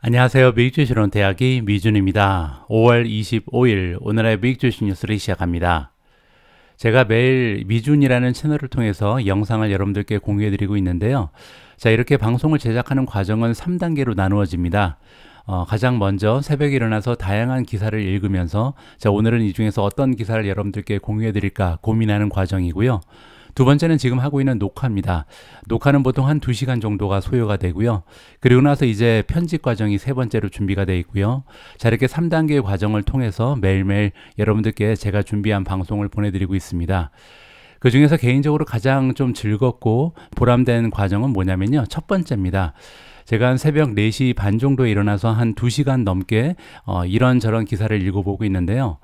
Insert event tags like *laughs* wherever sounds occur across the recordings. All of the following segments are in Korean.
안녕하세요. 미익주시론 대학이 미준입니다. 5월 25일 오늘의 미익주시 뉴스를 시작합니다. 제가 매일 미준이라는 채널을 통해서 영상을 여러분들께 공유해드리고 있는데요. 자, 이렇게 방송을 제작하는 과정은 3단계로 나누어집니다. 어, 가장 먼저 새벽에 일어나서 다양한 기사를 읽으면서 자, 오늘은 이 중에서 어떤 기사를 여러분들께 공유해 드릴까 고민하는 과정이고요. 두 번째는 지금 하고 있는 녹화입니다. 녹화는 보통 한 2시간 정도가 소요가 되고요. 그리고 나서 이제 편집 과정이 세 번째로 준비가 되어 있고요. 자, 이렇게 3단계의 과정을 통해서 매일매일 여러분들께 제가 준비한 방송을 보내드리고 있습니다. 그 중에서 개인적으로 가장 좀 즐겁고 보람된 과정은 뭐냐면요. 첫 번째입니다. 제가 한 새벽 4시 반 정도에 일어나서 한 2시간 넘게 어, 이런저런 기사를 읽어보고 있는데요.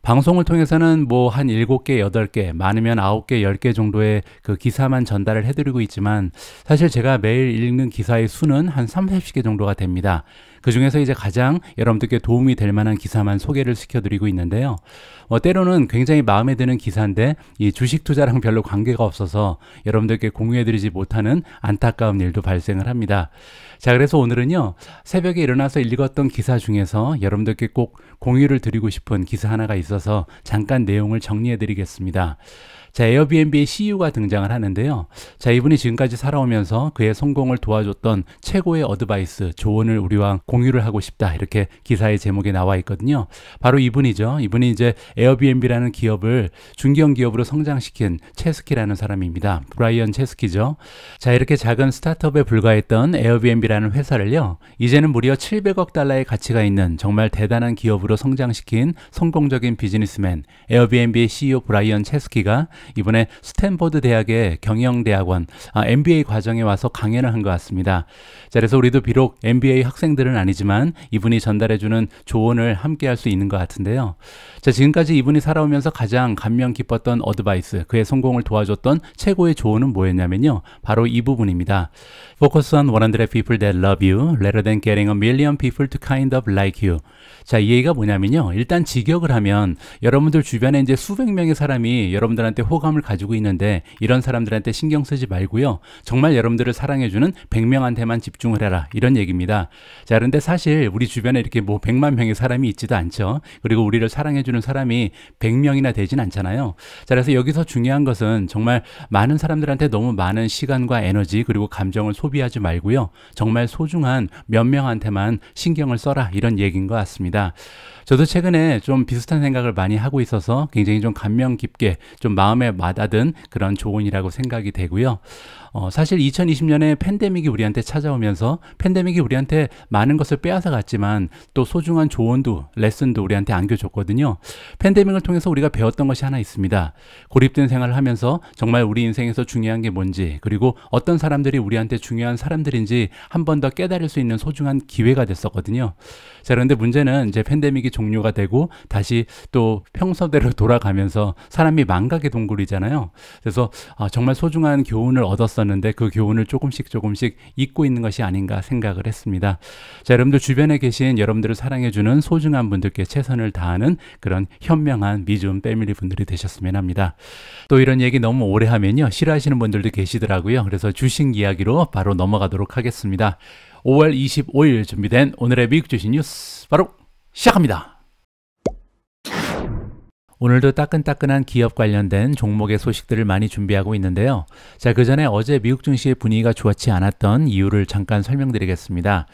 방송을 통해서는 뭐 한 7개, 8개, 많으면 9개, 10개 정도의 그 기사만 전달을 해드리고 있지만 사실 제가 매일 읽는 기사의 수는 한 3, 40개 정도가 됩니다. 그 중에서 이제 가장 여러분들께 도움이 될 만한 기사만 소개를 시켜드리고 있는데요. 어, 때로는 굉장히 마음에 드는 기사인데 이 주식 투자랑 별로 관계가 없어서 여러분들께 공유해드리지 못하는 안타까운 일도 발생을 합니다. 자, 그래서 오늘은요, 새벽에 일어나서 읽었던 기사 중에서 여러분들께 꼭 공유를 드리고 싶은 기사 하나가 있어서 잠깐 내용을 정리해드리겠습니다. 자, 에어비앤비의 CEO가 등장을 하는데요. 자, 이분이 지금까지 살아오면서 그의 성공을 도와줬던 최고의 어드바이스, 조언을 우리와 공유를 하고 싶다. 이렇게 기사의 제목에 나와 있거든요. 바로 이분이죠. 이분이 이제 에어비앤비라는 기업을 중견 기업으로 성장시킨 체스키라는 사람입니다. 브라이언 체스키죠. 자, 이렇게 작은 스타트업에 불과했던 에어비앤비라는 회사를요. 이제는 무려 700억 달러의 가치가 있는 정말 대단한 기업으로 성장시킨 성공적인 비즈니스맨 에어비앤비의 CEO 브라이언 체스키가 이번에 스탠퍼드 대학의 경영대학원 아, MBA 과정에 와서 강연을 한 것 같습니다. 자, 그래서 우리도 비록 MBA 학생들은 아니지만 이분이 전달해주는 조언을 함께 할 수 있는 것 같은데요. 자, 지금까지 이분이 살아오면서 가장 감명 깊었던 어드바이스, 그의 성공을 도와줬던 최고의 조언은 뭐였냐면요. 바로 이 부분입니다. Focus on 100 people that love you rather than getting a million people to kind of like you. 자, 이 얘기가 뭐냐면요. 일단 직역을 하면 여러분들 주변에 이제 수백 명의 사람이 여러분들한테 호감을 가지고 있는데 이런 사람들한테 신경 쓰지 말고요. 정말 여러분들을 사랑해주는 100명한테만 집중을 해라. 이런 얘기입니다. 자, 그런데 사실 우리 주변에 이렇게 뭐 100만 명의 사람이 있지도 않죠. 그리고 우리를 사랑해주는 사람이 100명이나 되진 않잖아요. 자, 그래서 여기서 중요한 것은 정말 많은 사람들한테 너무 많은 시간과 에너지 그리고 감정을 소비하지 말고요. 정말 소중한 몇 명한테만 신경을 써라. 이런 얘기인 것 같습니다. 있습니다. 저도 최근에 좀 비슷한 생각을 많이 하고 있어서 굉장히 좀 감명 깊게 좀 마음에 와닿은 그런 조언이라고 생각이 되고요. 어, 사실 2020년에 팬데믹이 우리한테 찾아오면서 팬데믹이 우리한테 많은 것을 빼앗아 갔지만 또 소중한 조언도 레슨도 우리한테 안겨줬거든요. 팬데믹을 통해서 우리가 배웠던 것이 하나 있습니다. 고립된 생활을 하면서 정말 우리 인생에서 중요한 게 뭔지 그리고 어떤 사람들이 우리한테 중요한 사람들인지 한 번 더 깨달을 수 있는 소중한 기회가 됐었거든요. 자, 그런데 문제는 이제 팬데믹이 종료가 되고 다시 또 평소대로 돌아가면서 사람이 망각의 동굴이잖아요. 그래서 아, 정말 소중한 교훈을 얻었었는데 그 교훈을 조금씩 조금씩 잊고 있는 것이 아닌가 생각을 했습니다. 자, 여러분들 주변에 계신 여러분들을 사랑해주는 소중한 분들께 최선을 다하는 그런 현명한 미주음 패밀리 분들이 되셨으면 합니다. 또 이런 얘기 너무 오래 하면요. 싫어하시는 분들도 계시더라고요. 그래서 주식 이야기로 바로 넘어가도록 하겠습니다. 5월 25일 준비된 오늘의 미국 주식 뉴스 바로 시작합니다. 오늘도 따끈따끈한 기업 관련된 종목의 소식들을 많이 준비하고 있는데요. 자, 그 전에 어제 미국 증시의 분위기가 좋지 않았던 이유를 잠깐 설명드리겠습니다.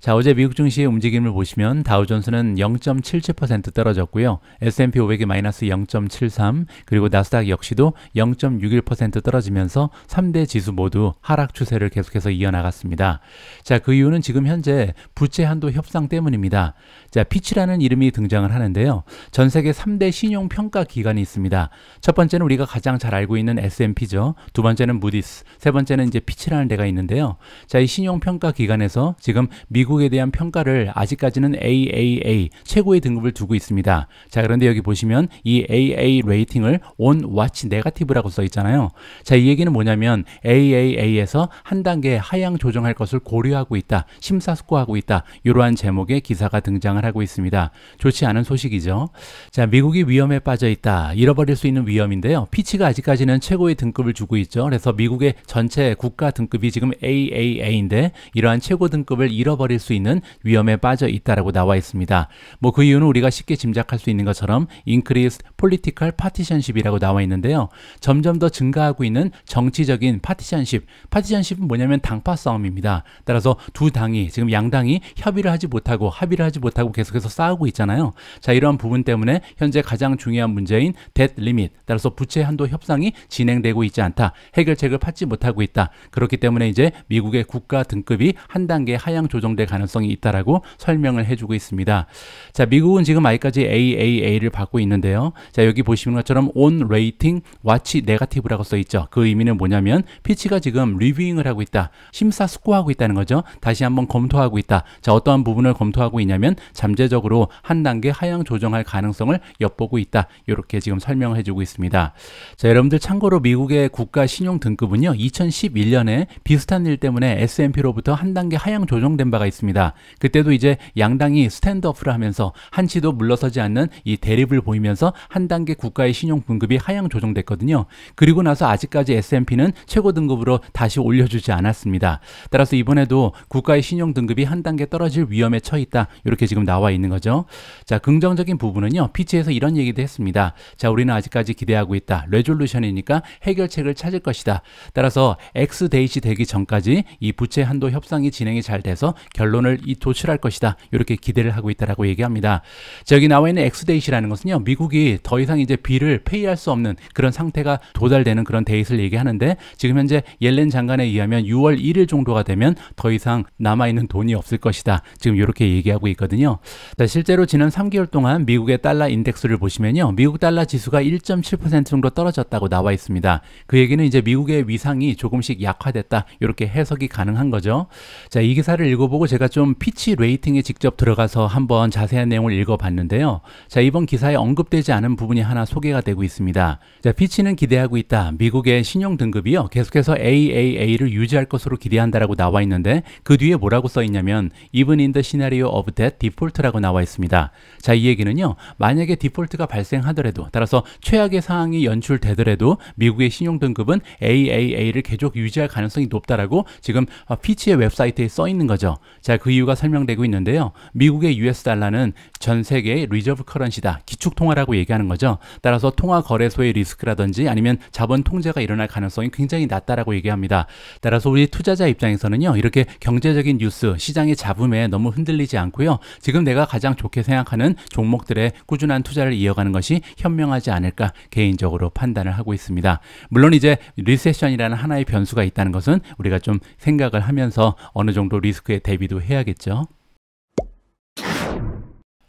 자, 어제 미국 증시의 움직임을 보시면 다우존스는 0.77% 떨어졌고요. S&P 500이 마이너스 0.73, 그리고 나스닥 역시도 0.61% 떨어지면서 3대 지수 모두 하락 추세를 계속해서 이어나갔습니다. 자, 그 이유는 지금 현재 부채 한도 협상 때문입니다. 자, 피치라는 이름이 등장을 하는데요. 전 세계 3대 신용 평가 기관이 있습니다. 첫 번째는 우리가 가장 잘 알고 있는 S&P죠. 두 번째는 무디스, 세 번째는 이제 피치라는 데가 있는데요. 자, 이 신용 평가 기관에서 지금 미국 미국에 대한 평가를 아직까지는 AAA 최고의 등급을 두고 있습니다. 자 그런데 여기 보시면 이 AA 레이팅을 on watch negative라고 써 있잖아요. 자 이 얘기는 뭐냐면 AAA에서 한 단계 하향 조정할 것을 고려하고 있다. 심사숙고하고 있다. 이러한 제목의 기사가 등장을 하고 있습니다. 좋지 않은 소식이죠. 자 미국이 위험에 빠져 있다. 잃어버릴 수 있는 위험인데요. 피치가 아직까지는 최고의 등급을 주고 있죠. 그래서 미국의 전체 국가 등급이 지금 AAA인데 이러한 최고 등급을 잃어버릴 빠질 수 있는 위험에 빠져 있다라고 나와 있습니다. 뭐 그 이유는 우리가 쉽게 짐작할 수 있는 것처럼 increased political p a r t i t i n s h i p 이라고 나와 있는데요. 점점 더 증가하고 있는 정치적인 파티션십. 파티션십은 뭐냐면 당파 싸움입니다. 따라서 두 당이 지금 양당이 협의를 하지 못하고 합의를 하지 못하고 계속해서 싸우고 있잖아요. 자, 이러한 부분 때문에 현재 가장 중요한 문제인 debt limit. 따라서 부채 한도 협상이 진행되고 있지 않다. 해결책을 받지 못하고 있다. 그렇기 때문에 이제 미국의 국가 등급이 한 단계 하향 조정될 가능성이 있다라고 설명을 해주고 있습니다. 자, 미국은 지금 아직까지 AAA를 받고 있는데요. 자, 여기 보시는 것처럼 on rating watch negative라고 써 있죠. 그 의미는 뭐냐면 피치가 지금 리뷰잉을 하고 있다. 심사숙고하고 있다는 거죠. 다시 한번 검토하고 있다. 자, 어떠한 부분을 검토하고 있냐면 잠재적으로 한 단계 하향 조정할 가능성을 엿보고 있다. 이렇게 지금 설명해 주고 있습니다. 자, 여러분들 참고로 미국의 국가 신용 등급은요. 2011년에 비슷한 일 때문에 S&P로부터 한 단계 하향 조정된 바가 있습니다. 했습니다. 그때도 이제 양당이 스탠드업을 하면서 한치도 물러서지 않는 이 대립을 보이면서 한 단계 국가의 신용 등급이 하향 조정됐거든요. 그리고 나서 아직까지 S&P는 최고 등급으로 다시 올려주지 않았습니다. 따라서 이번에도 국가의 신용 등급이 한 단계 떨어질 위험에 처했다 이렇게 지금 나와 있는 거죠. 자, 긍정적인 부분은요. 피치에서 이런 얘기도 했습니다. 자, 우리는 아직까지 기대하고 있다. 레졸루션이니까 해결책을 찾을 것이다. 따라서 X 데이시 되기 전까지 이 부채 한도 협상이 진행이 잘 돼서 결 결론을 이 도출할 것이다. 이렇게 기대를 하고 있다라고 얘기합니다. 자, 여기 나와 있는 엑스데이라는 것은요. 미국이 더 이상 이제 비를 페이할 수 없는 그런 상태가 도달되는 그런 데이트를 얘기하는데 지금 현재 옐렌 장관에 의하면 6월 1일 정도가 되면 더 이상 남아 있는 돈이 없을 것이다. 지금 이렇게 얘기하고 있거든요. 자, 실제로 지난 3개월 동안 미국의 달러 인덱스를 보시면요. 미국 달러 지수가 1.7% 정도 떨어졌다고 나와 있습니다. 그 얘기는 이제 미국의 위상이 조금씩 약화됐다. 이렇게 해석이 가능한 거죠. 자, 이 기사를 읽어보고 제가 제가 좀 피치 레이팅에 직접 들어가서 한번 자세한 내용을 읽어봤는데요. 자, 이번 기사에 언급되지 않은 부분이 하나 소개가 되고 있습니다. 자, 피치는 기대하고 있다. 미국의 신용 등급이요. 계속해서 AAA를 유지할 것으로 기대한다라고 나와 있는데 그 뒤에 뭐라고 써 있냐면 even in the scenario of debt default라고 나와 있습니다. 자, 이 얘기는요. 만약에 디폴트가 발생하더라도 따라서 최악의 상황이 연출되더라도 미국의 신용 등급은 AAA를 계속 유지할 가능성이 높다라고 지금 어, 피치의 웹사이트에 써 있는 거죠. 자, 그 이유가 설명되고 있는데요. 미국의 US 달러는 전 세계의 리저브 커런시다. 기축 통화라고 얘기하는 거죠. 따라서 통화 거래소의 리스크라든지 아니면 자본 통제가 일어날 가능성이 굉장히 낮다라고 얘기합니다. 따라서 우리 투자자 입장에서는요. 이렇게 경제적인 뉴스, 시장의 잡음에 너무 흔들리지 않고요. 지금 내가 가장 좋게 생각하는 종목들의 꾸준한 투자를 이어가는 것이 현명하지 않을까 개인적으로 판단을 하고 있습니다. 물론 이제 리세션이라는 하나의 변수가 있다는 것은 우리가 좀 생각을 하면서 어느 정도 리스크에 대비 보기도 해야겠죠.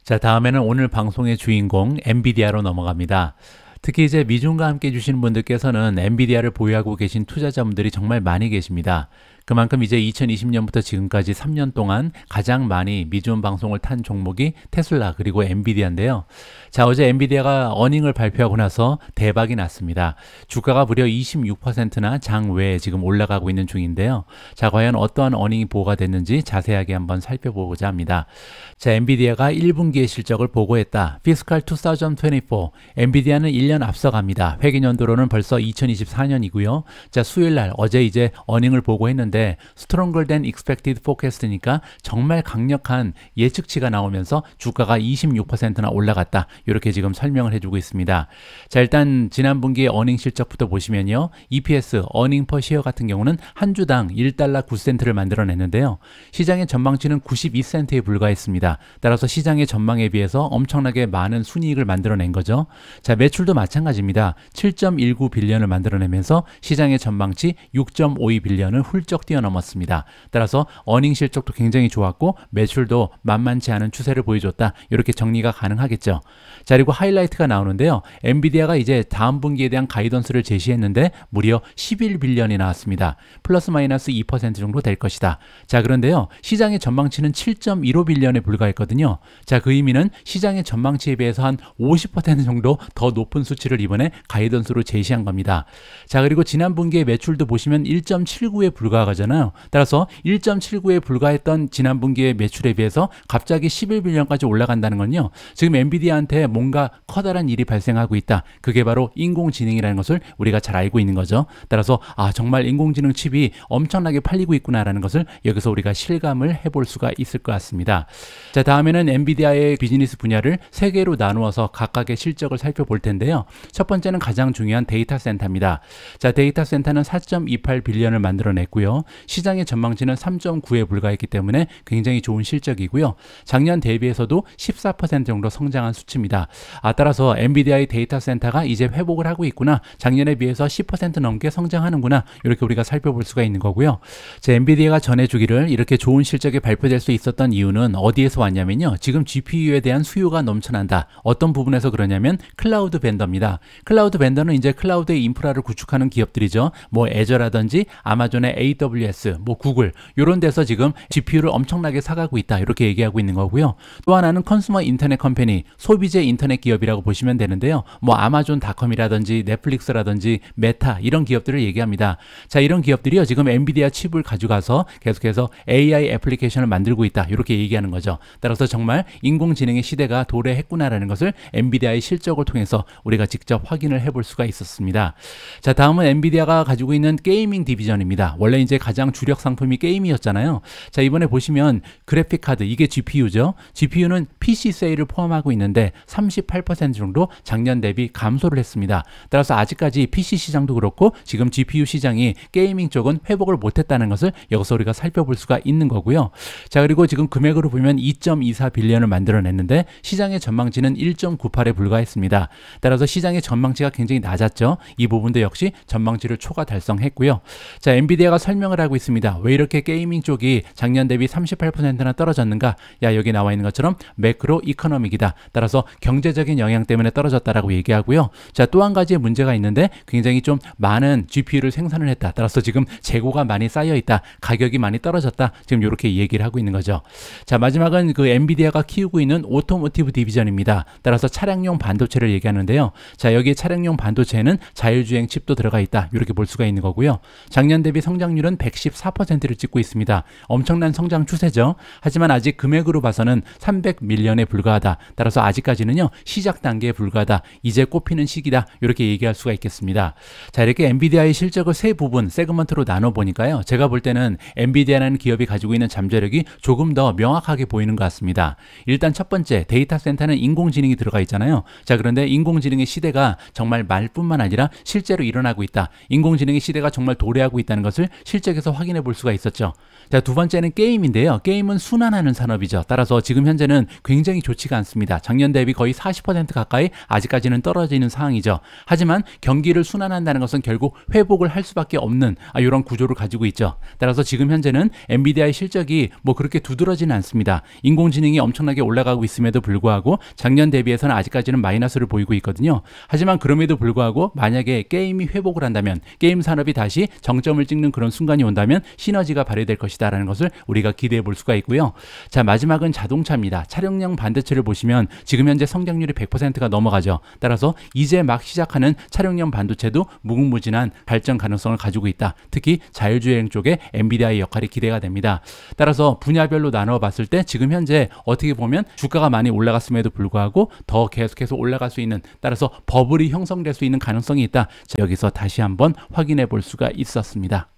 자, 다음에는 오늘 방송의 주인공 엔비디아로 넘어갑니다. 특히 이제 미중과 함께 주시는 분들께서는 엔비디아를 보유하고 계신 투자자분들이 정말 많이 계십니다. 그만큼 이제 2020년부터 지금까지 3년 동안 가장 많이 미중 방송을 탄 종목이 테슬라 그리고 엔비디아인데요. 자, 어제 엔비디아가 어닝을 발표하고 나서 대박이 났습니다. 주가가 무려 26%나 장외에 지금 올라가고 있는 중인데요. 자, 과연 어떠한 어닝이 보고가 됐는지 자세하게 한번 살펴보고자 합니다. 자, 엔비디아가 1분기의 실적을 보고했다. 피스칼 2024. 엔비디아는 1년 앞서갑니다. 회계 연도로는 벌써 2024년이고요. 자, 수요일 날 어제 이제 어닝을 보고했는데 스트롱글 된 익스펙티드 포캐스트니까 정말 강력한 예측치가 나오면서 주가가 26%나 올라갔다. 이렇게 지금 설명을 해주고 있습니다. 자, 일단 지난 분기 의 어닝 실적부터 보시면요. EPS, 어닝 퍼 시어 같은 경우는 한 주당 1달러 9센트를 만들어냈는데요. 시장의 전망치는 92센트에 불과했습니다. 따라서 시장의 전망에 비해서 엄청나게 많은 순이익을 만들어낸 거죠. 자, 매출도 마찬가지입니다. 7.19 빌리언을 만들어내면서 시장의 전망치 6.52 빌리언을 훌쩍 뛰어넘었습니다. 따라서 어닝 실적도 굉장히 좋았고 매출도 만만치 않은 추세를 보여줬다. 이렇게 정리가 가능하겠죠. 자, 그리고 하이라이트가 나오는데요. 엔비디아가 이제 다음 분기에 대한 가이던스를 제시했는데 무려 1 1빌리언이 나왔습니다. 플러스 마이너스 2% 정도 될 것이다. 자, 그런데요. 시장의 전망치는 7 1 5빌리언에 불과했거든요. 자, 그 의미는 시장의 전망치에 비해서 한 50% 정도 더 높은 수치를 이번에 가이던스로 제시한 겁니다. 자, 그리고 지난 분기의 매출도 보시면 1.79에 불과하잖아요. 따라서 1.79에 불과했던 지난 분기의 매출에 비해서 갑자기 1 1빌리언까지 올라간다는 건요. 지금 엔비디아한테 곁에 뭔가 커다란 일이 발생하고 있다. 그게 바로 인공지능이라는 것을 우리가 잘 알고 있는 거죠. 따라서 아 정말 인공지능 칩이 엄청나게 팔리고 있구나라는 것을 여기서 우리가 실감을 해볼 수가 있을 것 같습니다. 자 다음에는 엔비디아의 비즈니스 분야를 세 개로 나누어서 각각의 실적을 살펴볼 텐데요. 첫 번째는 가장 중요한 데이터 센터입니다. 자 데이터 센터는 4.28 빌리언을 만들어냈고요. 시장의 전망치는 3.9에 불과했기 때문에 굉장히 좋은 실적이고요. 작년 대비해서도 14% 정도 성장한 수치입니다. 있니다 아, 따라서 엔비디아의 데이터 센터가 이제 회복을 하고 있구나. 작년에 비해서 10% 넘게 성장하는구나. 이렇게 우리가 살펴볼 수가 있는 거고요. 제 엔비디아가 전해주기를 이렇게 좋은 실적이 발표될 수 있었던 이유는 어디에서 왔냐면요. 지금 GPU에 대한 수요가 넘쳐난다. 어떤 부분에서 그러냐면 클라우드 벤더입니다. 클라우드 벤더는 이제 클라우드의 인프라를 구축하는 기업들이죠. 뭐 애저라든지 아마존의 AWS, 뭐 구글 이런 데서 지금 GPU를 엄청나게 사가고 있다. 이렇게 얘기하고 있는 거고요. 또 하나는 컨스머 인터넷 컴퍼니 소비재 국제 인터넷 기업이라고 보시면 되는데요. 뭐 아마존닷컴이라든지 넷플릭스라든지 메타 이런 기업들을 얘기합니다. 자 이런 기업들이요 지금 엔비디아 칩을 가져가서 계속해서 AI 애플리케이션을 만들고 있다 이렇게 얘기하는 거죠. 따라서 정말 인공지능의 시대가 도래했구나라는 것을 엔비디아의 실적을 통해서 우리가 직접 확인을 해볼 수가 있었습니다. 자 다음은 엔비디아가 가지고 있는 게이밍 디비전입니다. 원래 이제 가장 주력 상품이 게임이었잖아요. 자 이번에 보시면 그래픽 카드 이게 GPU죠. GPU는 PC 세일을 포함하고 있는데 38% 정도 작년 대비 감소를 했습니다. 따라서 아직까지 PC 시장도 그렇고 지금 GPU 시장이 게이밍 쪽은 회복을 못했다는 것을 여기서 우리가 살펴볼 수가 있는 거고요. 자 그리고 지금 금액으로 보면 2.24 빌리언을 만들어냈는데 시장의 전망치는 1.98에 불과했습니다. 따라서 시장의 전망치가 굉장히 낮았죠. 이 부분도 역시 전망치를 초과 달성했고요. 자 엔비디아가 설명을 하고 있습니다. 왜 이렇게 게이밍 쪽이 작년 대비 38%나 떨어졌는가? 야 여기 나와 있는 것처럼 매크로 이코노믹이다. 따라서 경제적인 영향 때문에 떨어졌다라고 얘기하고요. 자, 또 한 가지의 문제가 있는데 굉장히 좀 많은 GPU를 생산을 했다. 따라서 지금 재고가 많이 쌓여 있다. 가격이 많이 떨어졌다. 지금 이렇게 얘기를 하고 있는 거죠. 자, 마지막은 그 엔비디아가 키우고 있는 오토모티브 디비전입니다. 따라서 차량용 반도체를 얘기하는데요. 자, 여기 차량용 반도체에는 자율주행 칩도 들어가 있다. 이렇게 볼 수가 있는 거고요. 작년 대비 성장률은 114%를 찍고 있습니다. 엄청난 성장 추세죠. 하지만 아직 금액으로 봐서는 300밀리언에 불과하다. 따라서 아직까지는 경우는요 시작 단계에 불과하다 이제 꼽히는 시기다 이렇게 얘기할 수가 있겠습니다 자 이렇게 엔비디아의 실적을 세 부분 세그먼트로 나눠 보니까요 제가 볼 때는 엔비디아라는 기업이 가지고 있는 잠재력이 조금 더 명확하게 보이는 것 같습니다 일단 첫 번째 데이터 센터는 인공지능이 들어가 있잖아요 자 그런데 인공지능의 시대가 정말 말뿐만 아니라 실제로 일어나고 있다 인공지능의 시대가 정말 도래하고 있다는 것을 실적에서 확인해 볼 수가 있었죠 자 두 번째는 게임인데요 게임은 순환하는 산업이죠 따라서 지금 현재는 굉장히 좋지가 않습니다 작년 대비 거의 40% 가까이 아직까지는 떨어지는 상황이죠. 하지만 경기를 순환한다는 것은 결국 회복을 할 수밖에 없는 아, 이런 구조를 가지고 있죠. 따라서 지금 현재는 엔비디아의 실적이 뭐 그렇게 두드러지는 않습니다. 인공지능이 엄청나게 올라가고 있음에도 불구하고 작년 대비해서는 아직까지는 마이너스를 보이고 있거든요. 하지만 그럼에도 불구하고 만약에 게임이 회복을 한다면 게임 산업이 다시 정점을 찍는 그런 순간이 온다면 시너지가 발휘될 것이다라는 것을 우리가 기대해 볼 수가 있고요. 자 마지막은 자동차입니다. 차량용 반대체를 보시면 지금 현재 성장률이 100%가 넘어가죠. 따라서 이제 막 시작하는 차량용 반도체도 무궁무진한 발전 가능성을 가지고 있다. 특히 자율주행 쪽에 엔비디아의 역할이 기대가 됩니다. 따라서 분야별로 나눠 봤을 때 지금 현재 어떻게 보면 주가가 많이 올라갔음에도 불구하고 더 계속해서 올라갈 수 있는 따라서 버블이 형성될 수 있는 가능성이 있다. 여기서 다시 한번 확인해 볼 수가 있었습니다.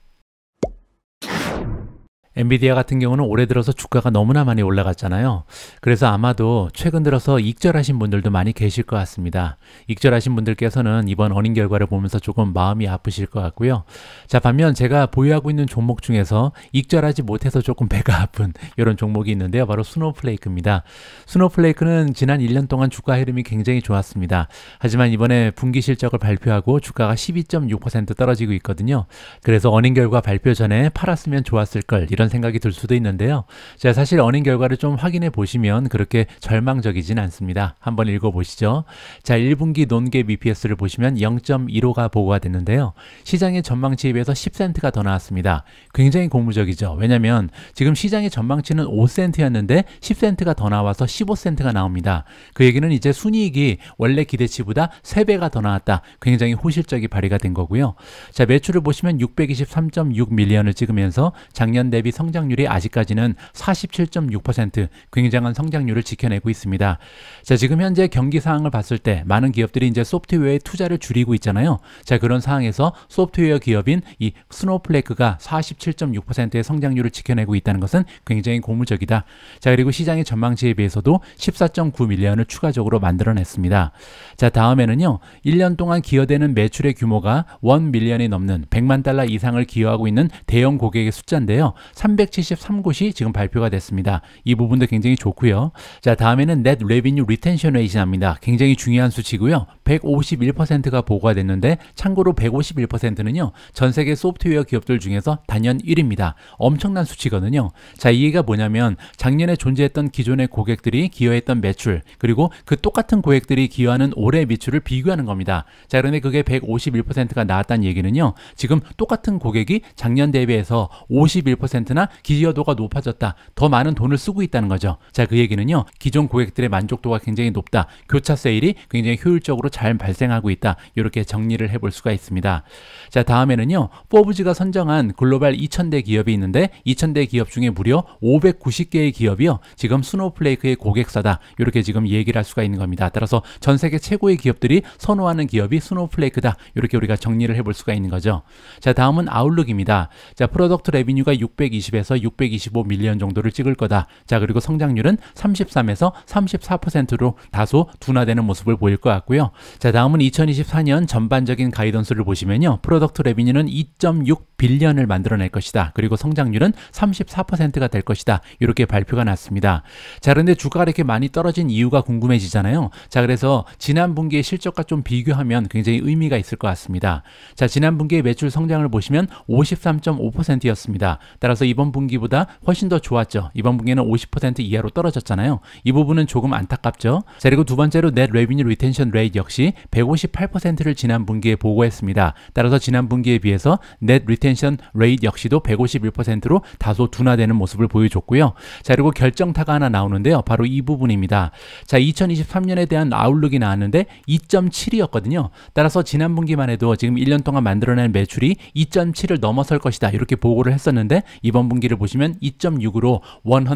엔비디아 같은 경우는 올해 들어서 주가가 너무나 많이 올라갔잖아요. 그래서 아마도 최근 들어서 익절하신 분들도 많이 계실 것 같습니다. 익절하신 분들께서는 이번 어닝 결과를 보면서 조금 마음이 아프실 것 같고요. 자, 반면 제가 보유하고 있는 종목 중에서 익절하지 못해서 조금 배가 아픈 이런 종목이 있는데요. 바로 스노우플레이크입니다. 스노우플레이크는 지난 1년 동안 주가 흐름이 굉장히 좋았습니다. 하지만 이번에 분기 실적을 발표하고 주가가 12.6% 떨어지고 있거든요. 그래서 어닝 결과 발표 전에 팔았으면 좋았을 걸 이런 이런 생각이 들 수도 있는데요. 자, 사실 어닝 결과를 좀 확인해 보시면 그렇게 절망적이진 않습니다. 한번 읽어 보시죠. 자, 1분기 논계 BPS를 보시면 0.15가 보고가 됐는데요. 시장의 전망치에 비해서 10센트가 더 나왔습니다. 굉장히 고무적이죠. 왜냐면 하 지금 시장의 전망치는 5센트였는데 10센트가 더 나와서 15센트가 나옵니다. 그 얘기는 이제 순이익이 원래 기대치보다 3배가 더 나왔다. 굉장히 호실적이 발휘가 된 거고요. 자, 매출을 보시면 623.6 밀리언을 찍으면서 작년 대비 대비 성장률이 아직까지는 47.6% 굉장한 성장률을 지켜내고 있습니다. 자, 지금 현재 경기 상황을 봤을 때 많은 기업들이 이제 소프트웨어에 투자를 줄이고 있잖아요. 자, 그런 상황에서 소프트웨어 기업인 이 스노우플레이크가 47.6%의 성장률을 지켜내고 있다는 것은 굉장히 고무적이다. 자, 그리고 시장의 전망치에 비해서도 14.9밀리언을 추가적으로 만들어냈습니다. 자, 다음에는요. 1년 동안 기여되는 매출의 규모가 1밀리언이 넘는 100만 달러 이상을 기여하고 있는 대형 고객의 숫자인데요. 373곳이 지금 발표가 됐습니다. 이 부분도 굉장히 좋고요. 자, 다음에는 Net Revenue Retention Rate입니다. 굉장히 중요한 수치고요. 151%가 보고가 됐는데 참고로 151%는요. 전 세계 소프트웨어 기업들 중에서 단연 1위입니다. 엄청난 수치거든요. 자, 이해가 뭐냐면 작년에 존재했던 기존의 고객들이 기여했던 매출 그리고 그 똑같은 고객들이 기여하는 올해 매출을 비교하는 겁니다. 자, 그런데 그게 151%가 나왔다는 얘기는요. 지금 똑같은 고객이 작년 대비해서 51% 10%나 기여도가 높아졌다. 더 많은 돈을 쓰고 있다는 거죠. 자, 그 얘기는요. 기존 고객들의 만족도가 굉장히 높다. 교차 세일이 굉장히 효율적으로 잘 발생하고 있다. 이렇게 정리를 해볼 수가 있습니다. 자, 다음에는요. 포브즈가 선정한 글로벌 2000대 기업이 있는데 2000대 기업 중에 무려 590개의 기업이요. 지금 스노우플레이크의 고객사다. 이렇게 지금 얘기를 할 수가 있는 겁니다. 따라서 전 세계 최고의 기업들이 선호하는 기업이 스노우플레이크다. 이렇게 우리가 정리를 해볼 수가 있는 거죠. 자, 다음은 아웃룩입니다. 자, 프로덕트 레비뉴가 620 620에서 625 밀리언 정도를 찍을 거다. 자 그리고 성장률은 33에서 34%로 다소 둔화되는 모습을 보일 것 같고요. 자 다음은 2024년 전반적인 가이던스를 보시면요. 프로덕트 레비뉴는 2.6 빌리언을 만들어낼 것이다. 그리고 성장률은 34%가 될 것이다. 이렇게 발표가 났습니다. 자, 그런데 주가가 이렇게 많이 떨어진 이유가 궁금해지잖아요. 자, 그래서 지난 분기의 실적과 좀 비교하면 굉장히 의미가 있을 것 같습니다. 자, 지난 분기의 매출 성장을 보시면 53.5%였습니다. 따라서 이번 분기보다 훨씬 더 좋았죠. 이번 분기는 50% 이하로 떨어졌잖아요. 이 부분은 조금 안타깝죠. 자, 그리고 두 번째로 넷 레비뉴 리텐션 레이트 역시 158%를 지난 분기에 보고했습니다. 따라서 지난 분기에 비해서 넷 리텐션 익텐션 레이트 역시도 151%로 다소 둔화되는 모습을 보여줬고요. 자 그리고 결정타가 하나 나오는데요. 바로 이 부분입니다. 자 2023년에 대한 아웃룩이 나왔는데 2.7이었거든요. 따라서 지난 분기만 해도 지금 1년 동안 만들어낸 매출이 2.7을 넘어설 것이다 이렇게 보고를 했었는데 이번 분기를 보시면 2.6으로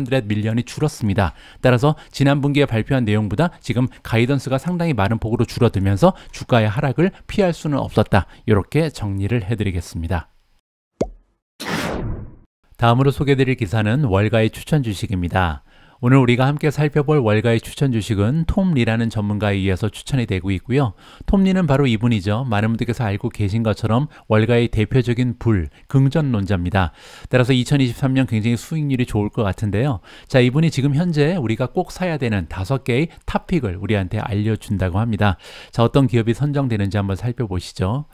100 밀리언이 줄었습니다. 따라서 지난 분기에 발표한 내용보다 지금 가이던스가 상당히 많은 폭으로 줄어들면서 주가의 하락을 피할 수는 없었다. 이렇게 정리를 해드리겠습니다. 다음으로 소개드릴 해 기사는 월가의 추천 주식입니다. 오늘 우리가 함께 살펴볼 월가의 추천 주식은 톰 리라는 전문가에 의해서 추천이 되고 있고요. 톰 리는 바로 이분이죠. 많은 분들께서 알고 계신 것처럼 월가의 대표적인 불, 긍전론자입니다. 따라서 2023년 굉장히 수익률이 좋을 것 같은데요. 자, 이분이 지금 현재 우리가 꼭 사야 되는 다섯 개의 탑픽을 우리한테 알려준다고 합니다. 자, 어떤 기업이 선정되는지 한번 살펴보시죠.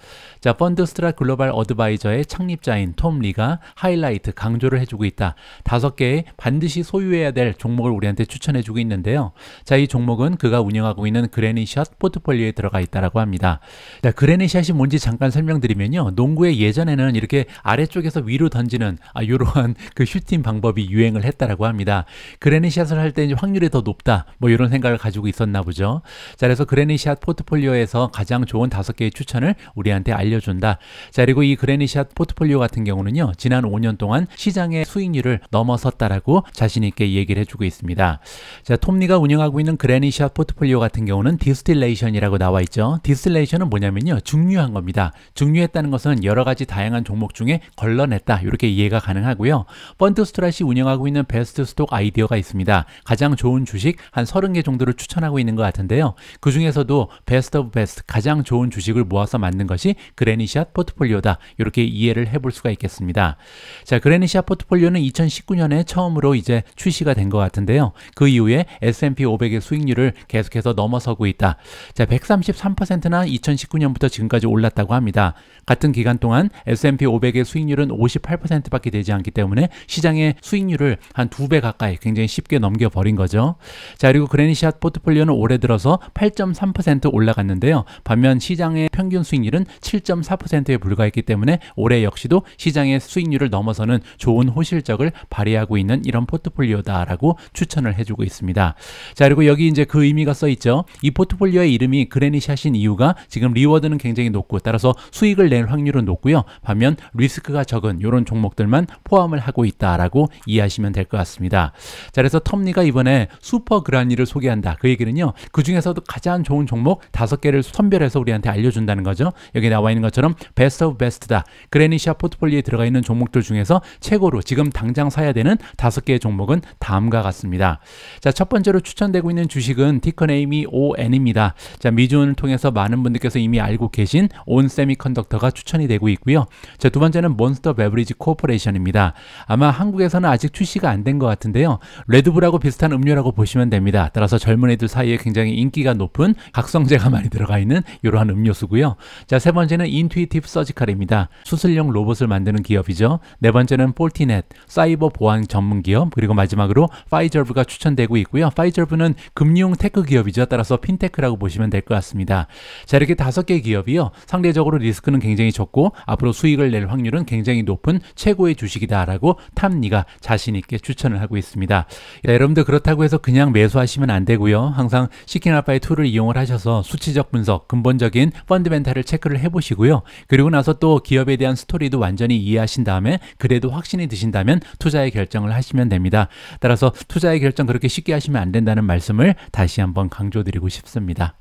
자, 펀드스트라 글로벌 어드바이저의 창립자인 톰 리가 하이라이트 강조를 해주고 있다. 다섯 개의 반드시 소유해야 될 종목을 우리한테 추천해주고 있는데요. 자, 이 종목은 그가 운영하고 있는 그레니샷 포트폴리오에 들어가 있다라고 합니다. 자, 그레니샷이 뭔지 잠깐 설명드리면요. 농구의 예전에는 이렇게 아래쪽에서 위로 던지는 아, 이러한 *laughs* 그 슈팅 방법이 유행을 했다라고 합니다. 그레니샷을 할 때 확률이 더 높다. 뭐 이런 생각을 가지고 있었나 보죠. 자, 그래서 그레니샷 포트폴리오에서 가장 좋은 다섯 개의 추천을 우리한테 알려 드립니다 알려준다. 자, 그리고 이 그레니샷 포트폴리오 같은 경우는요, 지난 5년 동안 시장의 수익률을 넘어섰다라고 자신있게 얘기를 해주고 있습니다. 자, 톰니가 운영하고 있는 그레니샷 포트폴리오 같은 경우는 디스틸레이션이라고 나와 있죠. 디스틸레이션은 뭐냐면요, 중류한 겁니다. 중류했다는 것은 여러 가지 다양한 종목 중에 걸러냈다. 이렇게 이해가 가능하고요. 펀드 스트라시 운영하고 있는 베스트 스톡 아이디어가 있습니다. 가장 좋은 주식 한 30개 정도를 추천하고 있는 것 같은데요. 그 중에서도 베스트 오브 베스트 가장 좋은 주식을 모아서 만든 것이 그래니샷 포트폴리오다. 이렇게 이해를 해볼 수가 있겠습니다. 자, 그래니샷 포트폴리오는 2019년에 처음으로 이제 출시가 된 것 같은데요. 그 이후에 S&P 500의 수익률을 계속해서 넘어서고 있다. 자, 133%나 2019년부터 지금까지 올랐다고 합니다. 같은 기간 동안 S&P 500의 수익률은 58%밖에 되지 않기 때문에 시장의 수익률을 한 두 배 가까이 굉장히 쉽게 넘겨버린 거죠. 자, 그리고 그래니샷 포트폴리오는 올해 들어서 8.3% 올라갔는데요. 반면 시장의 평균 수익률은 7. 8.4%에 불과했기 때문에 올해 역시도 시장의 수익률을 넘어서는 좋은 호실적을 발휘하고 있는 이런 포트폴리오다라고 추천을 해주고 있습니다. 자 그리고 여기 이제 그 의미가 써있죠. 이 포트폴리오의 이름이 그레니샷인 이유가 지금 리워드는 굉장히 높고 따라서 수익을 낼 확률은 높고요. 반면 리스크가 적은 이런 종목들만 포함을 하고 있다라고 이해하시면 될 것 같습니다. 자 그래서 텀니가 이번에 슈퍼 그라니를 소개한다. 그 얘기는요. 그 중에서도 가장 좋은 종목 5 개를 선별해서 우리한테 알려준다는 거죠. 여기 나와 있는 있는 것처럼 베스트 오브 베스트다. 그래니샤 포트폴리오에 들어가 있는 종목들 중에서 최고로 지금 당장 사야 되는 다섯 개의 종목은 다음과 같습니다. 자, 첫 번째로 추천되고 있는 주식은 티커네임이 ON입니다. 자, 미주온을 통해서 많은 분들께서 이미 알고 계신 온 세미컨덕터가 추천이 되고 있고요. 자, 두 번째는 몬스터 베브리지 코퍼레이션입니다. 아마 한국에서는 아직 출시가 안 된 것 같은데요. 레드불하고 비슷한 음료라고 보시면 됩니다. 따라서 젊은 애들 사이에 굉장히 인기가 높은 각성제가 많이 들어가 있는 이러한 음료수고요. 자, 세 번째는 인투이티브 서지컬입니다. 수술용 로봇을 만드는 기업이죠. 네 번째는 폴티넷, 사이버 보안 전문 기업, 그리고 마지막으로 파이저브가 추천되고 있고요. 파이저브는 금융 테크 기업이죠. 따라서 핀테크라고 보시면 될 것 같습니다. 자, 이렇게 다섯 개 기업이요. 상대적으로 리스크는 굉장히 적고 앞으로 수익을 낼 확률은 굉장히 높은 최고의 주식이다라고 탐니가 자신 있게 추천을 하고 있습니다. 자, 여러분들 그렇다고 해서 그냥 매수하시면 안 되고요. 항상 시키나빠의 툴을 이용을 하셔서 수치적 분석, 근본적인 펀드멘탈을 체크를 해보시고 되고요. 그리고 나서 또 기업에 대한 스토리도 완전히 이해하신 다음에 그래도 확신이 드신다면 투자의 결정을 하시면 됩니다. 따라서 투자의 결정 그렇게 쉽게 하시면 안 된다는 말씀을 다시 한번 강조드리고 싶습니다.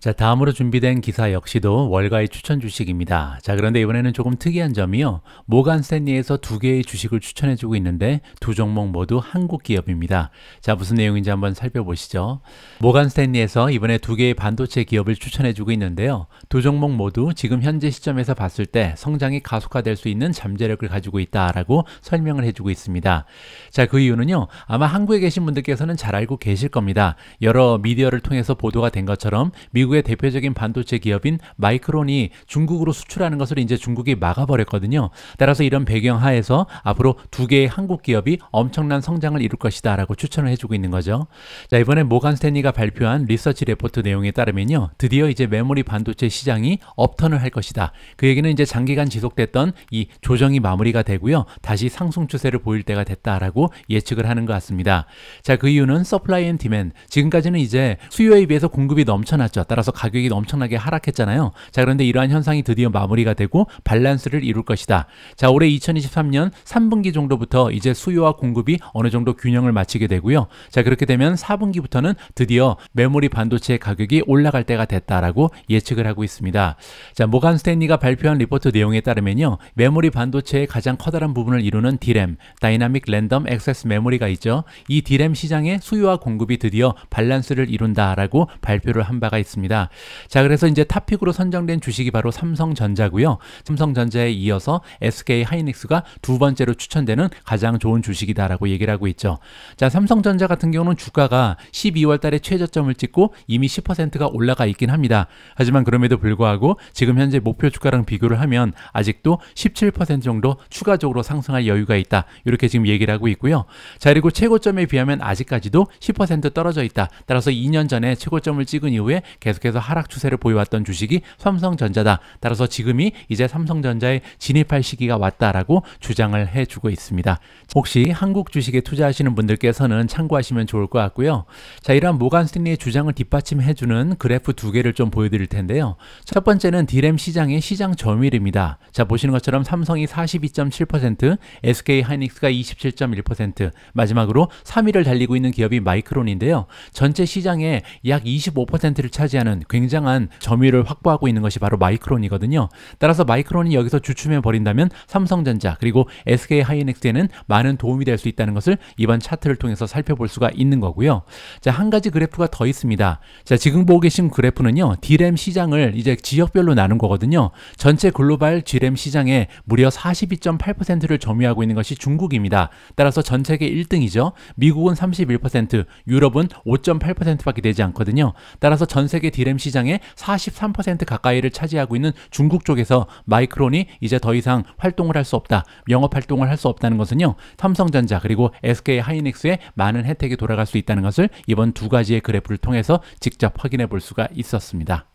자, 다음으로 준비된 기사 역시도 월가의 추천 주식입니다. 자, 그런데 이번에는 조금 특이한 점이요. 모간 스탠리에서 두 개의 주식을 추천해주고 있는데 두 종목 모두 한국 기업입니다. 자, 무슨 내용인지 한번 살펴보시죠. 모간 스탠리에서 이번에 두 개의 반도체 기업을 추천해주고 있는데요. 두 종목 모두 지금 현재 시점에서 봤을 때 성장이 가속화될 수 있는 잠재력을 가지고 있다라고 설명을 해주고 있습니다. 자, 그 이유는요. 아마 한국에 계신 분들께서는 잘 알고 계실 겁니다. 여러 미디어를 통해서 보도가 된 것처럼 미국 미국의 대표적인 반도체 기업인 마이크론이 중국으로 수출하는 것을 이제 중국이 막아버렸거든요. 따라서 이런 배경 하에서 앞으로 두 개의 한국 기업이 엄청난 성장을 이룰 것이다 라고 추천을 해주고 있는 거죠. 자, 이번에 모간 스탠리가 발표한 리서치 레포트 내용에 따르면요. 드디어 이제 메모리 반도체 시장이 업턴을 할 것이다. 그 얘기는 이제 장기간 지속됐던 이 조정이 마무리가 되고요. 다시 상승 추세를 보일 때가 됐다라고 예측을 하는 것 같습니다. 자, 그 이유는 서플라이 앤 디맨. 지금까지는 이제 수요에 비해서 공급이 넘쳐났죠. 따라서 가격이 엄청나게 하락했잖아요. 자, 그런데 이러한 현상이 드디어 마무리가 되고 밸런스를 이룰 것이다. 자, 올해 2023년 3분기 정도부터 이제 수요와 공급이 어느 정도 균형을 맞추게 되고요. 자, 그렇게 되면 4분기부터는 드디어 메모리 반도체의 가격이 올라갈 때가 됐다라고 예측을 하고 있습니다. 자, 모간 스탠리가 발표한 리포트 내용에 따르면요. 메모리 반도체의 가장 커다란 부분을 이루는 디램, 다이나믹 랜덤 액세스 메모리가 있죠. 이 디램 시장의 수요와 공급이 드디어 밸런스를 이룬다라고 발표를 한 바가 있습니다. 있니다 자, 그래서 이제 탑픽으로 선정된 주식이 바로 삼성전자고요. 삼성전자에 이어서 SK 하이닉스가 두 번째로 추천되는 가장 좋은 주식이다라고 얘기를 하고 있죠. 자, 삼성전자 같은 경우는 주가가 12월 달에 최저점을 찍고 이미 10%가 올라가 있긴 합니다. 하지만 그럼에도 불구하고 지금 현재 목표 주가랑 비교를 하면 아직도 17% 정도 추가적으로 상승할 여유가 있다. 이렇게 지금 얘기를 하고 있고요. 자, 그리고 최고점에 비하면 아직까지도 10% 떨어져 있다. 따라서 2년 전에 최고점을 찍은 이후에 계속 계속해서 하락 추세를 보여왔던 주식이 삼성전자다. 따라서 지금이 이제 삼성전자에 진입할 시기가 왔다라고 주장을 해주고 있습니다. 혹시 한국 주식에 투자하시는 분들께서는 참고하시면 좋을 것 같고요. 자, 이러한 모간 스탠리의 주장을 뒷받침해주는 그래프 두 개를 좀 보여드릴 텐데요. 첫 번째는 디램 시장의 시장 점유율입니다. 자, 보시는 것처럼 삼성이 42.7%, SK 하이닉스가 27.1%, 마지막으로 3위를 달리고 있는 기업이 마이크론인데요. 전체 시장의 약 25%를 차지하는 하는 굉장한 점유율을 확보하고 있는 것이 바로 마이크론이거든요. 따라서 마이크론이 여기서 주춤해 버린다면 삼성전자 그리고 SK 하이닉스에는 많은 도움이 될 수 있다는 것을 이번 차트를 통해서 살펴볼 수가 있는 거고요. 자, 한 가지 그래프가 더 있습니다. 자, 지금 보고 계신 그래프는요. 디램 시장을 이제 지역별로 나눈 거거든요. 전체 글로벌 디램 시장의 무려 42.8%를 점유하고 있는 것이 중국입니다. 따라서 전 세계 1등이죠. 미국은 31%, 유럽은 5.8%밖에 되지 않거든요. 따라서 전 세계 디램 시장의 43% 가까이를 차지하고 있는 중국 쪽에서 마이크론이 이제 더 이상 활동을 할 수 없다. 영업 활동을 할 수 없다는 것은요. 삼성전자 그리고 SK 하이닉스의 많은 혜택이 돌아갈 수 있다는 것을 이번 두 가지의 그래프를 통해서 직접 확인해 볼 수가 있었습니다.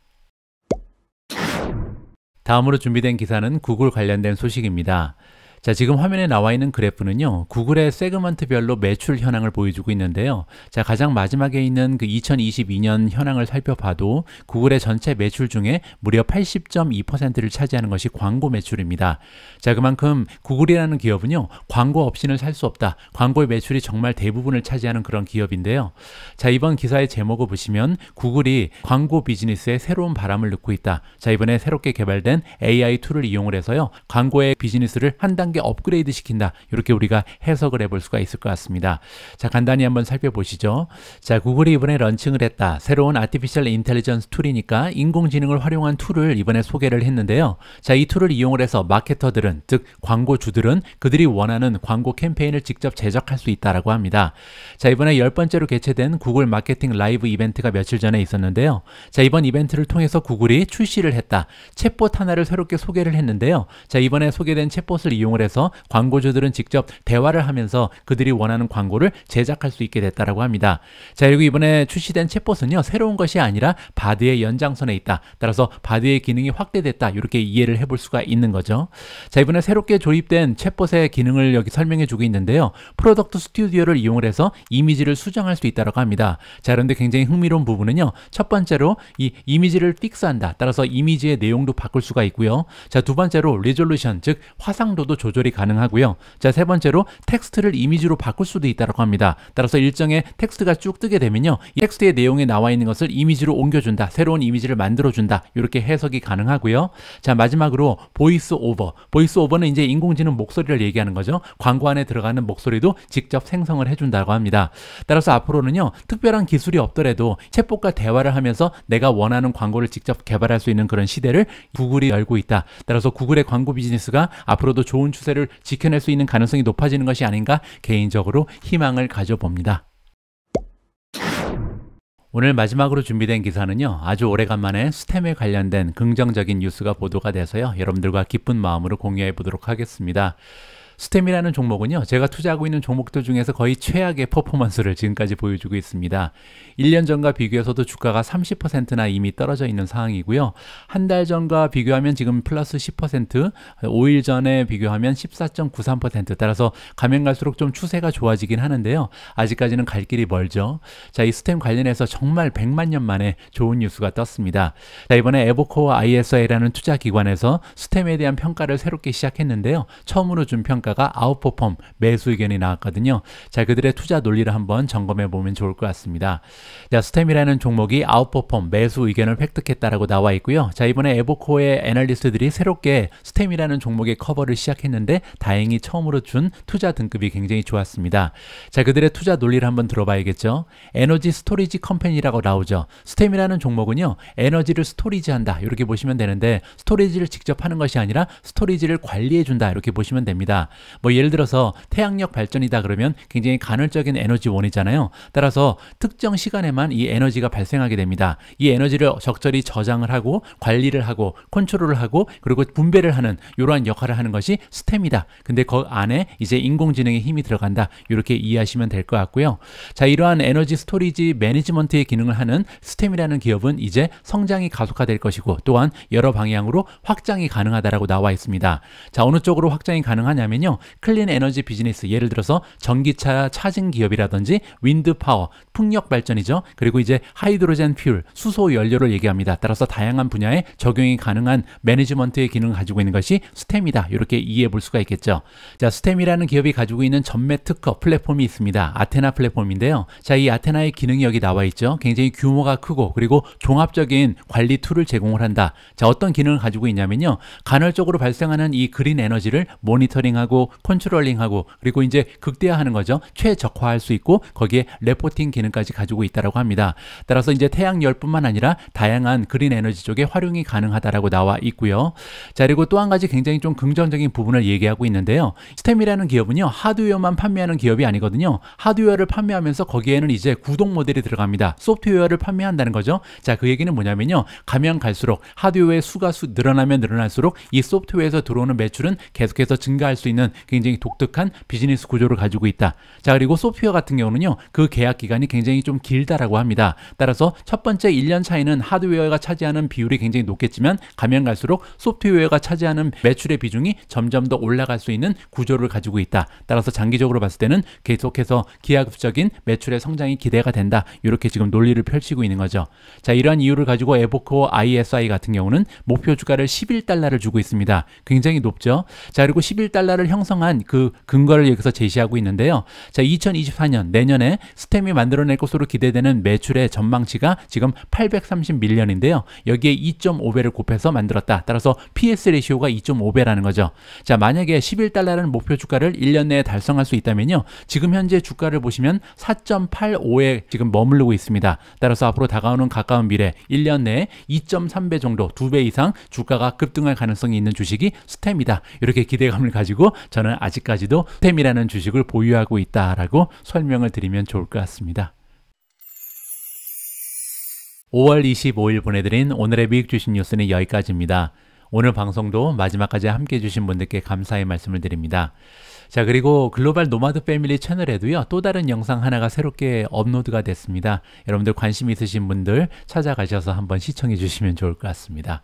다음으로 준비된 기사는 구글 관련된 소식입니다. 자, 지금 화면에 나와 있는 그래프는요. 구글의 세그먼트별로 매출 현황을 보여주고 있는데요. 자, 가장 마지막에 있는 그 2022년 현황을 살펴봐도 구글의 전체 매출 중에 무려 80.2%를 차지하는 것이 광고 매출입니다. 자, 그만큼 구글이라는 기업은요. 광고 없이는 살 수 없다. 광고의 매출이 정말 대부분을 차지하는 그런 기업인데요. 자, 이번 기사의 제목을 보시면 구글이 광고 비즈니스에 새로운 바람을 넣고 있다. 자, 이번에 새롭게 개발된 AI 툴을 이용을 해서요. 광고의 비즈니스를 한 단계 단계 업그레이드 시킨다. 이렇게 우리가 해석을 해볼 수가 있을 것 같습니다. 자, 간단히 한번 살펴보시죠. 자, 구글이 이번에 런칭을 했다. 새로운 아티피셜 인텔리전스 툴이니까 인공지능을 활용한 툴을 이번에 소개를 했는데요. 자, 이 툴을 이용을 해서 마케터들은, 즉 광고주들은 그들이 원하는 광고 캠페인을 직접 제작할 수있다라 합니다. 자, 이번에 열 번째로 개최된 구글 마케팅 라이브 이벤트가 며칠 전에 있었는데요. 자, 이번 이벤트를 통해서 구글이 출시를 했다. 챗봇 하나를 새롭게 소개를 했는데요. 자, 이번에 소개된 챗봇을 이용을 그래서 광고주들은 직접 대화를 하면서 그들이 원하는 광고를 제작할 수 있게 됐다고 합니다. 자 그리고 이번에 출시된 챗봇은요 새로운 것이 아니라 바드의 연장선에 있다. 따라서 바드의 기능이 확대됐다. 이렇게 이해를 해볼 수가 있는 거죠. 자 이번에 새롭게 조입된 챗봇의 기능을 여기 설명해 주고 있는데요. 프로덕트 스튜디오를 이용을 해서 이미지를 수정할 수 있다고 합니다. 자 그런데 굉장히 흥미로운 부분은요. 첫 번째로 이 이미지를 픽스한다. 따라서 이미지의 내용도 바꿀 수가 있고요. 자두 번째로 리졸루션즉 화상도도 조절 조절이 가능하고요. 자, 세 번째로 텍스트를 이미지로 바꿀 수도 있다고 합니다. 따라서 일정에 텍스트가 쭉 뜨게 되면요. 이 텍스트의 내용에 나와 있는 것을 이미지로 옮겨준다. 새로운 이미지를 만들어준다. 이렇게 해석이 가능하고요. 자, 마지막으로 보이스 오버. 보이스 오버는 이제 인공지능 목소리를 얘기하는 거죠. 광고 안에 들어가는 목소리도 직접 생성을 해준다고 합니다. 따라서 앞으로는요. 특별한 기술이 없더라도 챗봇과 대화를 하면서 내가 원하는 광고를 직접 개발할 수 있는 그런 시대를 구글이 열고 있다. 따라서 구글의 광고 비즈니스가 앞으로도 좋은 추세 추세를 지켜낼 수 있는 가능성이 높아지는 것이 아닌가 개인적으로 희망을 가져봅니다. 오늘 마지막으로 준비된 기사는요. 아주 오래간만에 스템에 관련된 긍정적인 뉴스가 보도가 돼서요. 여러분들과 기쁜 마음으로 공유해 보도록 하겠습니다. 스템이라는 종목은요, 제가 투자하고 있는 종목들 중에서 거의 최악의 퍼포먼스를 지금까지 보여주고 있습니다. 1년 전과 비교해서도 주가가 30%나 이미 떨어져 있는 상황이고요. 한 달 전과 비교하면 지금 플러스 10%, 5일 전에 비교하면 14.93% 따라서 가면 갈수록 좀 추세가 좋아지긴 하는데요. 아직까지는 갈 길이 멀죠. 자, 이 스템 관련해서 정말 100만 년 만에 좋은 뉴스가 떴습니다. 자, 이번에 에보코어 ISI라는 투자기관에서 스템에 대한 평가를 새롭게 시작했는데요. 처음으로 준 평가 주가가 아웃퍼폼 매수 의견이 나왔거든요. 자, 그들의 투자 논리를 한번 점검해 보면 좋을 것 같습니다. 자, 스템이라는 종목이 아웃퍼폼 매수 의견을 획득했다라고 나와 있고요. 자, 이번에 에보코의 애널리스트들이 새롭게 스템이라는 종목의 커버를 시작했는데 다행히 처음으로 준 투자 등급이 굉장히 좋았습니다. 자, 그들의 투자 논리를 한번 들어봐야겠죠. 에너지 스토리지 컴퍼니라고 나오죠. 스템이라는 종목은요. 에너지를 스토리지한다. 이렇게 보시면 되는데 스토리지를 직접 하는 것이 아니라 스토리지를 관리해 준다. 이렇게 보시면 됩니다. 뭐 예를 들어서 태양력 발전이다 그러면 굉장히 간헐적인 에너지원이잖아요. 따라서 특정 시간에만 이 에너지가 발생하게 됩니다. 이 에너지를 적절히 저장을 하고 관리를 하고 컨트롤을 하고 그리고 분배를 하는 이러한 역할을 하는 것이 스템이다. 근데 그 안에 이제 인공지능의 힘이 들어간다. 이렇게 이해하시면 될 것 같고요. 자, 이러한 에너지 스토리지 매니지먼트의 기능을 하는 스템이라는 기업은 이제 성장이 가속화될 것이고 또한 여러 방향으로 확장이 가능하다라고 나와 있습니다. 자, 어느 쪽으로 확장이 가능하냐면 클린 에너지 비즈니스 예를 들어서 전기차 차징 기업이라든지 윈드 파워, 풍력 발전이죠. 그리고 이제 하이드로젠 퓨얼, 수소 연료를 얘기합니다. 따라서 다양한 분야에 적용이 가능한 매니지먼트의 기능을 가지고 있는 것이 스템이다. 이렇게 이해해 볼 수가 있겠죠. 자, 스템이라는 기업이 가지고 있는 전매 특허 플랫폼이 있습니다. 아테나 플랫폼인데요. 자, 이 아테나의 기능이 여기 나와 있죠. 굉장히 규모가 크고 그리고 종합적인 관리 툴을 제공을 한다. 자, 어떤 기능을 가지고 있냐면요. 간헐적으로 발생하는 이 그린 에너지를 모니터링하고 컨트롤링하고 그리고 이제 극대화하는 거죠. 최적화할 수 있고 거기에 레포팅 기능 기능까지 가지고 있다라고 합니다. 따라서 이제 태양열뿐만 아니라 다양한 그린 에너지 쪽에 활용이 가능하다고 나와 있고요. 자, 그리고 또 한 가지 굉장히 좀 긍정적인 부분을 얘기하고 있는데요. 스템이라는 기업은요. 하드웨어만 판매하는 기업이 아니거든요. 하드웨어를 판매하면서 거기에는 이제 구독 모델이 들어갑니다. 소프트웨어를 판매한다는 거죠. 자, 그 얘기는 뭐냐면요. 가면 갈수록 하드웨어의 수가 수, 늘어나면 늘어날수록 이 소프트웨어에서 들어오는 매출은 계속해서 증가할 수 있는 굉장히 독특한 비즈니스 구조를 가지고 있다. 자, 그리고 소프트웨어 같은 경우는요. 그 계약 기간이 굉장히 좀 길다라고 합니다. 따라서 첫 번째 1년 차에는 하드웨어가 차지하는 비율이 굉장히 높겠지만 가면 갈수록 소프트웨어가 차지하는 매출의 비중이 점점 더 올라갈 수 있는 구조를 가지고 있다. 따라서 장기적으로 봤을 때는 계속해서 기하급적인 매출의 성장이 기대가 된다. 이렇게 지금 논리를 펼치고 있는 거죠. 자, 이러한 이유를 가지고 에보코 ISI 같은 경우는 목표 주가를 11달러를 주고 있습니다. 굉장히 높죠. 자, 그리고 11달러를 형성한 그 근거를 여기서 제시하고 있는데요. 자, 2024년 내년에 스템이 만들어 이뤄낼 것으로 기대되는 매출의 전망치가 지금 830밀리언인데요. 여기에 2.5배를 곱해서 만들었다. 따라서 PS 레시오가 2.5배라는 거죠. 자, 만약에 11달러라는 목표 주가를 1년 내에 달성할 수 있다면요. 지금 현재 주가를 보시면 4.85에 지금 머무르고 있습니다. 따라서 앞으로 다가오는 가까운 미래 1년 내에 2.3배 정도 2배 이상 주가가 급등할 가능성이 있는 주식이 스템이다. 이렇게 기대감을 가지고 저는 아직까지도 스템이라는 주식을 보유하고 있다라고 설명을 드리면 좋을 것 같습니다. 5월 25일 보내드린 오늘의 미국 주신 뉴스는 여기까지입니다. 오늘 방송도 마지막까지 함께 해주신 분들께 감사의 말씀을 드립니다. 자, 그리고 글로벌 노마드 패밀리 채널에도요, 또 다른 영상 하나가 새롭게 업로드가 됐습니다. 여러분들 관심 있으신 분들 찾아가셔서 한번 시청해 주시면 좋을 것 같습니다.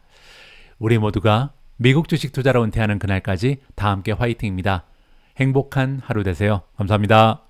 우리 모두가 미국 주식 투자로 은퇴하는 그날까지 다 함께 화이팅입니다. 행복한 하루 되세요. 감사합니다.